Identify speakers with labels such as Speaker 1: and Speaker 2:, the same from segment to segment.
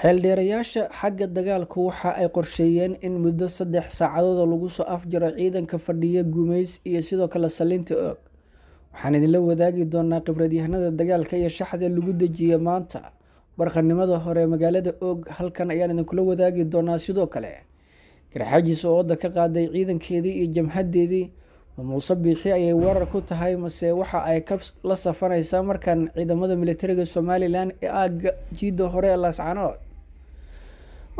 Speaker 1: xeeldheerayaasha xagga dagaalku waxa ay qorsheeyeen in muddo saddex saacadood lagu soo afjaro ciidanka fadhiya gumays iyo sidoo kale sallinta oog waxaan idinla wadaagi doonaa khibradyahanada dagaalka iyo shaxda lagu dejiya maanta barqanimada hore magaalada oog halkan ayaan idinkula wadaagi doonaa sidoo kale garxaajiisa ooda ka qaaday ciidankeedii iyo jamhadeedii muuse biixi ayay weerar ku tahay mase waxa ay ka la safanaysaa markan ciidamada militariga somalilan ee aaga jiidda hore ee laascanood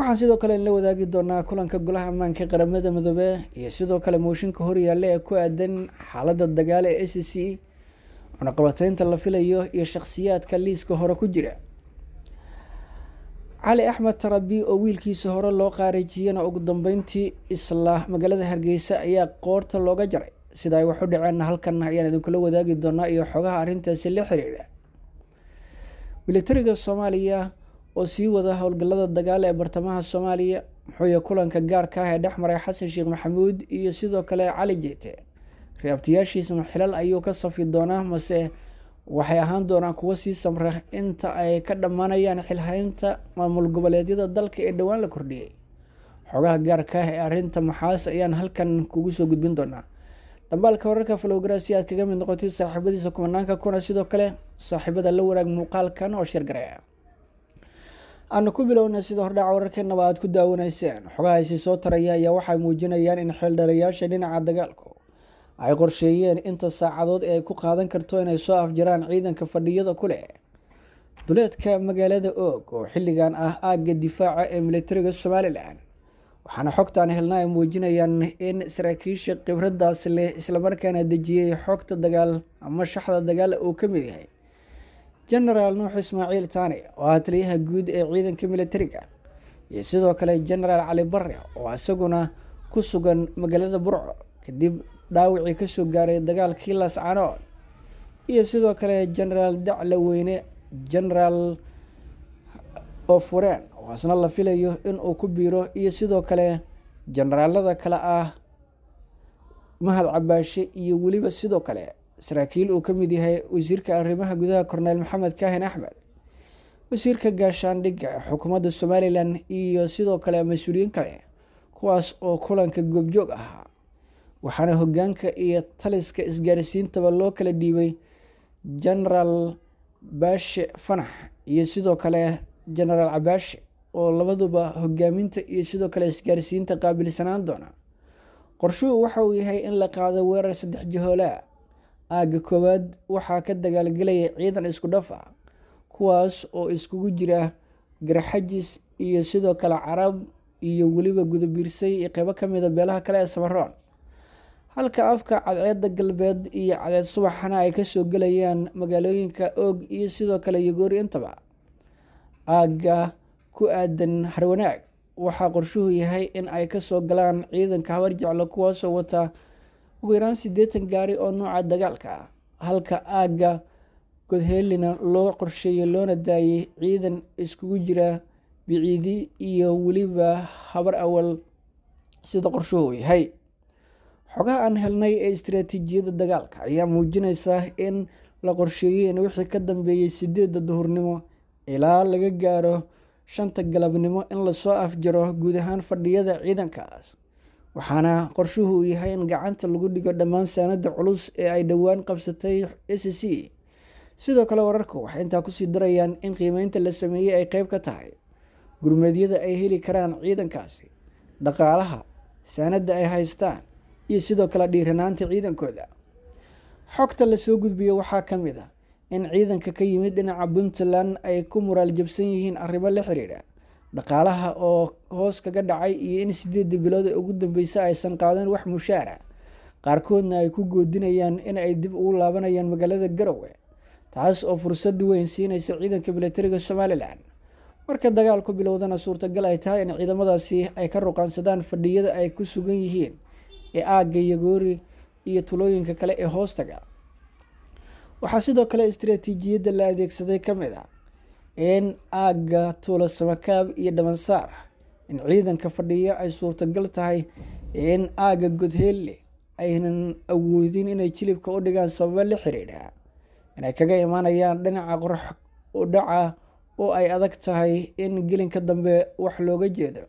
Speaker 1: waxaan sidoo kale la wadaagi doonaa kulanka golaha ammaanka qaramada midoobe iyo sidoo kale mooshinka horyaalla ee ku aadan xaaladda dagaal ee c c cunaqabateynta la filayo iyo shakhsiyaadka liiska hore ku jira cali axmed tarabi oo wiilkiisa hore loo qaariijiyana ugu dambeyntii isla magaalada hargeysa ayaa qoorta looga jaray sida ay wax u dhaceen halkan ayaan idinkula wadaagi doonaa iyo xogaha arrintaasi la xiriira militariga soomaaliya oo sii wada howlgallada dagaal ee bartamaha soomaaliya muxuuya kulanka gaarka ah ee dhex xasan sheekh maxamuud iyo sidoo kale cali jeete reabtayaashiisna xilal ayuu ka safi doonaa mase waxay ahaan doonaan kuwa sii samra inta ay ka dhammaanayaan xilhaynta maamul goboleedyada dalka ee dhowaan la kordhiyey xogaha gaarka ah ee arrinta maxaas ayaan halkan kugu soo gudbin doonaa dhambaalka wararka falowgara aad kaga mid noqotid saaxiibadiisa kumanaanka kuna sidoo kale saaxiibada la wanaag muuqaalkan oo shirgareya ah aanu ku bilowna sida hordhac wararkeennaba aad ku daawanayseen xogahaasi soo taraya ayaa waxay muujinayaan in xeeldhaliyaasha dhinaca dagaalku ay qorsheeyeen inta saacadood ee ay ku qaadan karto inay soo afjaraan ciidanka fadhiyada ku leh duleedka magaalada oog oo xilligan ah aagga difaaca ee militariga somalilan waxaana xogtan helna ay muujinayaan in saraakiisha khibradaasi leh islamarkaana dejiyey xogta dagaal ama shaxda dagaal uu ka mid yahay jenaraal nuux ismaaciil taani oo ah taliyaha guud ee ciidanka milatariga iyo sidoo kale jenaraal cali barre oo isaguna ku sugan magaalada burco kadib dhaawacii kasoo gaaray dagaalkii laascanood iyo sidoo kale jenaraal dacla weyne jenaraal ofureen oo isna la filayo inuu ku biiro iyo sidoo kale jenaraalada kale ah mahad cabaashe iyo weliba sidoo kale saraakiil uu ka mid yahay wasiirka arrimaha gudaha korneyl maxamed kaahin axmed wasiirka gaashaandhigga xukuumadda somalilan iyo sidoo kale mas-uuliyiin kale kuwaas oo kulanka goobjoog ahaa waxaana hoggaanka iyo taliska isgaarsiintaba loo kala dhiibay genaraal baashe fanax iyo sidoo kale genaraal cabaashe oo labaduba hogaaminta iyo sidoo kale isgaarsiinta qaabilsanaan doona qorshuhu waxa uu yahay in la qaado weerar saddex jahoolaa aagga koowaad waxaa ka dagaalgelaya ciidan isku dhaf ah kuwaas oo iskugu jira garxajis iyo sidoo kale carab iyo weliba gudabiirsay iyo qeybo ka mida ah beelaha kale ee samaroon halka afka cadceedda galbeed iyo cadceed subaxana ay kasoo gelayaan magaalooyinka oog iyo sidoo kale yagoori intaba aagga ku aadan harwanaag waxaa qorshuhu yahay in ay kasoo galaan ciidanka habar jeclo kuwaasoo wata ugu yaraan sideetan gaari oo nooca dagaalka ah halka aagga godhelina loo qorsheeyey loona daayay ciidan iskugu jira biciidi iyo weliba habar awal sida qorshuhu yahay xogaha aan helnay ee istaraatiijiyada dagaalka ayaa muujinaysa in la qorsheeyey in wixii ka dambeeyey sideedda duhurnimo ilaa laga gaaro shanta galabnimo in lasoo afjaro guud ahaan fadhiyada ciidankaas waxaana qorshuhu uu yahay in gacanta lagu dhigo dhammaan saanada culus ee ay dhowaan qabsatay s c sidoo kale wararku waxay intaa kusii darayaan in qiimeynta la sameeyey ay qeyb ka tahay gurmeedyada ay heli karaan ciidankaasi dhaqaalaha saanada ay haystaan iyo sidoo kale dhiiranaanta ciidankooda xogta lasoo gudbiyo waxaa ka mid a ah in ciidanka ka yimid dhinaca puntland ay ku muraal jabsan yihiin arrimo la xiriira dhaqaalaha oo hoos kaga dhacay iyo in sideedii bilood ee ugu dambeysa aysan qaadan wax mushaara qaarkoodna ay ku goodinayaan in ay dib ugu laabanayaan magaalada garowe taas oo fursad weyn siinaysa ciidanka milatariga somalilan marka dagaalku bilowdana suurtagal ay tahay in ciidamadaasi ay ka ruqaansadaan fadhiyada ay ku sugan yihiin ee aagga yagoori iyo tulooyinka kale ee hoostaga waxaa sidoo kale istaraatiijiyadda la adeegsaday ka mid ah in aagga tuula samakaab iyo dhabansaar in ciidanka fadhiya ay suurtagal tahay in aagga godheelle aynan awoodin inay jilibka u dhigaan sababa la xiriidha inay kaga imaanayaan dhinaca qorax u dhaca oo ay adag tahay in gelinka dambe wax looga jeedo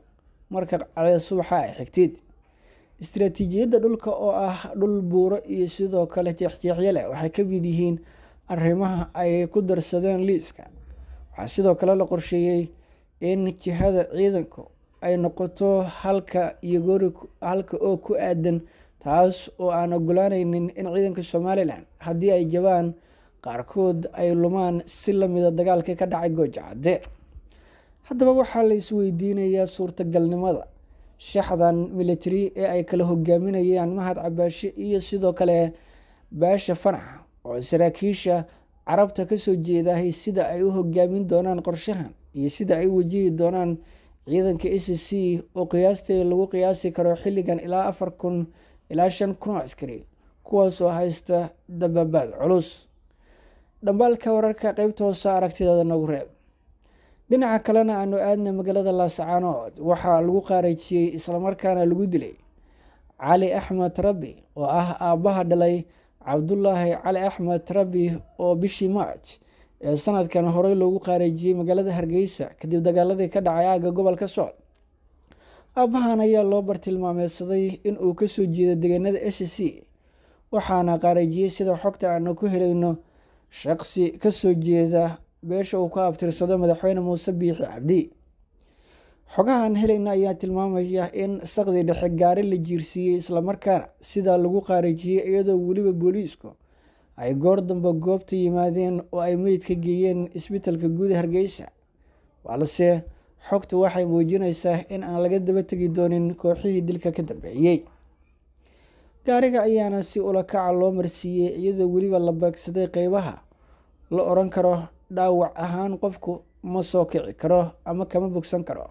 Speaker 1: marka qacda subaxa ay xigtid istaraatiijiyadda dhulka oo ah dhul buuro iyo sidoo kale jeexjeexyale waxay ka mid yihiin arrimaha ay ku darsadeen liiska waxaa sidoo kale la qorsheeyey in jihada ciidanku ay noqoto halka iyo halka oo ku aadan taas oo aan ogolaanaynin in ciidanka somalilan haddii ay jabaan qaarkood ay lumaan si lamida dagaalkii ka dhacay goojacadde haddaba waxaa la isweydiinayaa suurtagalnimada shaxdan militari ee ay kala hogaaminayaan mahad cabaashe iyo sidoo kale baasha fanax oo saraakiisha carabta kasoo jeedahay sida ay u hogaamin doonaan qorshahan iyo sida ay u wajihi doonaan ciidanka e c oo qiyaastay lagu qiyaasi karo xilligan ilaa afar kun ilaa shan kun oo askari kuwaasoo haysta dababaad culus dhambaalka wararka qeybta hoose aragtidaada nagu reeb dhinaca kalena aanu aadna magaalada laascaanood waxaa lagu qaarajiyey islamarkaana lagu dilay cali axmed rabbi oo ah aabaha dhalay cabdulaahi cali axmed rabi oo bishii march ee sanadkan horey loogu qaareejiyey magaalada hargeysa kadib dagaaladii ka dhacay aagga gobolka sool aabahan ayaa loo bartilmaameysaday inuu kasoo jeeda deegaanada s c waxaana qaareejiyey sida xogta aanu ku helayno shaqsi kasoo jeeda beesha uu ka abtirsado madaxweyne muuse biixi cabdi xogahan helayna ayaa tilmaamaya in saqdi dhexe gaari la jiirsiiyey islamarkaana sidaa lagu qaarajiyey iyadoo weliba booliisku ay goor dambe goobta yimaadeen oo ay meydka geeyeen isbitalka guud hargeysa balse xogta waxay muujinaysaa in aan laga daba tegi doonin kooxihii dilka ka dambeeyey gaariga ayaana si ulakaca loo marsiiyey iyadoo weliba la beegsaday qeybaha la odhan karo dhaawac ahaan qofku ma soo kici karo ama kama bogsan karo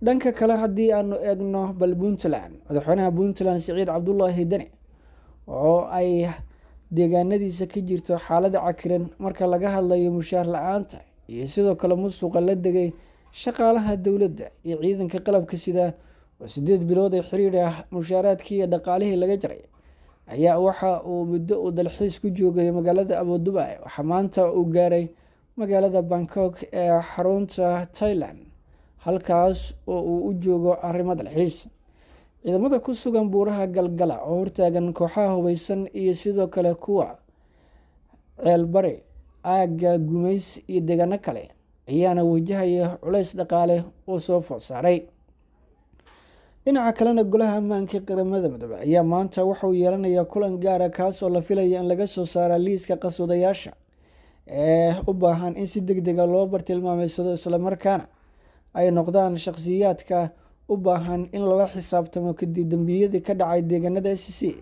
Speaker 1: dhanka kale haddii aanu eegno bal puntland madaxweynaha puntland siciid cabdulaahi dane oo ay deegaanadiisa ka jirto xaalada cakiran marka laga hadlayo mushaar la-aanta iyo sidoo kale musuqa la degay shaqaalaha dowladda iyo ciidanka qalabka sida oo sideed bilood ee xiriir ah mushaaraadkii iyo dhaqaalihii laga jaray ayaa waxa uu muddo uu dalxiis ku joogay magaalada abudubai waxaa maanta uu gaaray magaalada bangkok ee xarunta thailand halkaas oo uu u joogo arrimo dalxiis ciidamada ku sugan buuraha galgala oo hortaagan kooxaha hubeysan iyo sidoo kale kuwa ceelbari aagga gumays iyo degano kale ayaana wajahaya culays dhaqaale oo soo food saaray dhinaca kalena golaha ammaanka qaramada midoobey ayaa maanta waxauu yeelanayaa kulan gaara ah, kaasoo la filaya in laga soo saara liiska qasuudayaasha ee u baahan in si deg dega ah loo bartilmaameysado islamarkaana ay noqdaan shakhsiyaadka u baahan in lala xisaabtamo kadib dembiyadii ka dhacay deegaanada s c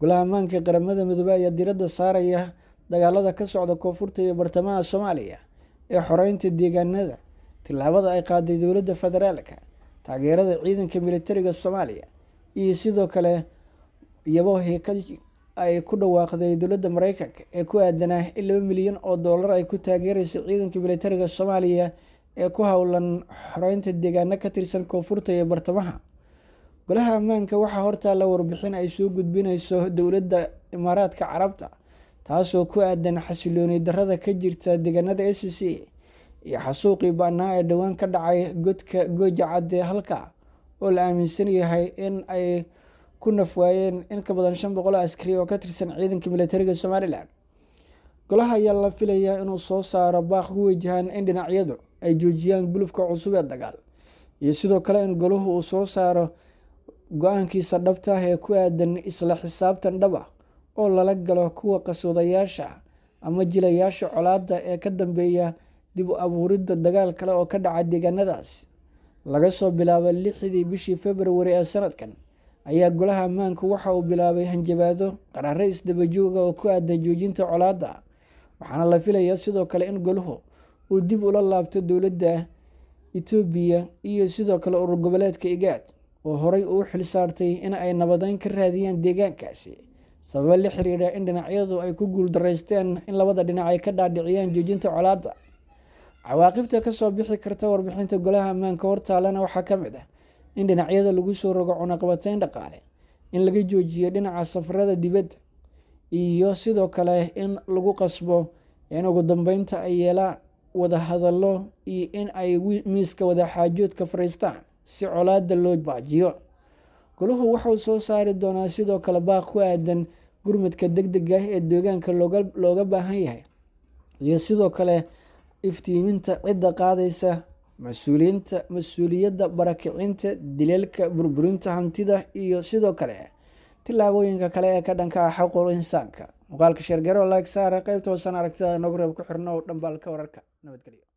Speaker 1: golaha ammaanka qaramada midoobe ayaa diradda saaraya dagaalada ka socda koonfurta iyo bartamaha soomaaliya ee xoreynta deegaanada tillaabada ay qaaday dowladda federaalka taageerada ciidanka militariga soomaaliya iyo sidoo kale yabohii ay ku dhawaaqday dowladda mareykanka ee ku aadanaa in laba milyan oo dollar ay ku taageereysa ciidanka militariga soomaaliya ee ku howlan xoreynta deegaano ka tirsan koonfurta iyo bartamaha golaha ammaanka waxaa hortaa la warbixin ay soo gudbinayso dowladda imaaraadka carabta taasoo ku aadan xasilooni darada ka jirta deegaanada a c iyo xasuuqii baanaha ee dhowaan ka dhacay godka gooja cadee halka oo la aaminsan yahay in ay ku nafwaayeen in ka badan shan boqol askari oo ka tirsan ciidanka militariga somalilan golaha ayaa la filayaa inuu soo saaro baaq ku wajahaan in dhinacyadu ay joojiyaan gulufka cusub ee dagaal iyo sidoo kale in golahu uu soo saaro go-aankiisa dhabta ah ee ku aadan isla xisaabtan dhab ah oo lala galo kuwa qasoodayaasha ama jilayaasha colaada ee ka dambeeya dib u abuuridda dagaal kale oo ka dhaca deegaanadaas laga soo bilaabo lixdii bishii februari ee sanadkan ayaa golaha ammaanku waxa uu bilaabay hanjabaado qaraare dabajooga ah oo ku aadan joojinta colaadda waxaana la filayaa sidoo kale in goluhu uu dib ula laabto dowladda itoobiya iyo sidoo kale urur goboleedka igaad oo horay uu xilsaartay in ay nabadeyn ka raadiyaan deegaankaasi sababa la xiriira in dhinacyadu ay ku guuldaraysteen in labada dhinac ay ka dhaadhiciyaan joojinta colaadda cawaaqibta kasoo bixi karta warbixinta golaha ammaanka hortaalana waxaa ka mid ah in dhinacyada lagu soo rogo cunaqabatayn dhaqaale in laga joojiyo dhinaca safarada dibadda iyo sidoo kale in lagu qasbo in ugu dambeynta ay yeelaan wada iyo in ay miiska wadaxaajoodka fariistaan si colaada loo baajiyo goluhu waxuu soo saari doonaa sidoo kale baaq ku aadan gurmadka deg deg ah ee deegaanka looga baahan yahay iyo sidoo kale iftiiminta cidda qaadaysa mas-uuliyiinta mas-uuliyadda barakicinta dileelka burburinta hantida iyo sidoo kale tillaabooyinka kale ee ka dhanka ah xaqul insaanka muuqaalka sheergaro laagsaara qaybta hoosan aragtida nogu reeb ku xirno dhanbaal ka wararka નમત કરીએ